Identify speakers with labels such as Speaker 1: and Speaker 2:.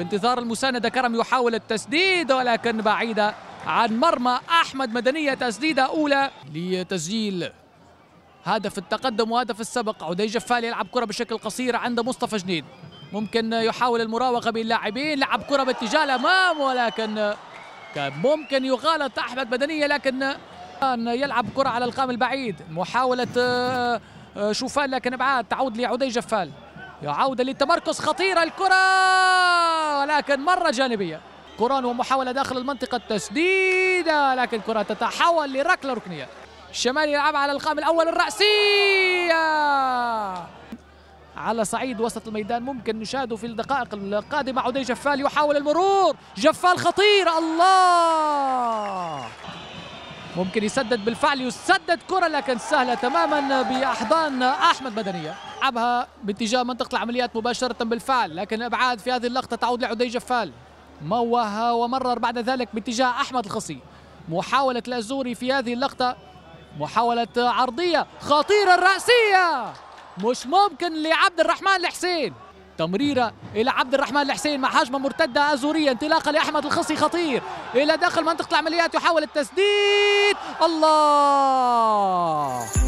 Speaker 1: بانتظار المساندة كرم يحاول التسديد ولكن بعيدة عن مرمى أحمد مدنية تسديدة أولى لتسجيل هدف التقدم وهدف السبق عدي جفال يلعب كرة بشكل قصير عند مصطفى جنيد ممكن يحاول المراوغة بين اللاعبين لعب كرة باتجاه الأمام ولكن كان ممكن يغالط أحمد مدنية لكن كان يلعب كرة على القام البعيد محاولة آه، آه، شوفان لكن ابعاد تعود لعدي جفال يعود للتمركز خطيرة الكرة ولكن مرة جانبية كوران ومحاولة داخل المنطقة التسديدة لكن الكرة تتحول لركلة ركنية الشمال يلعب على القام الأول الرأسية على صعيد وسط الميدان ممكن نشاهده في الدقائق القادمة عدي جفال يحاول المرور جفال خطير الله ممكن يسدد بالفعل يسدد كرة لكن سهلة تماما بأحضان أحمد مدنية لعبها باتجاه منطقة العمليات مباشرة بالفعل لكن إبعاد في هذه اللقطة تعود لعدي جفال موهها ومرر بعد ذلك باتجاه أحمد الخصي محاولة الأزوري في هذه اللقطة محاولة عرضية خطيرة الرأسية مش ممكن لعبد الرحمن الحسين تمريرة إلى عبد الرحمن الحسين مع هجمة مرتدة أزورية انطلاقة لأحمد الخصي خطير إلى داخل منطقة العمليات يحاول التسديد الله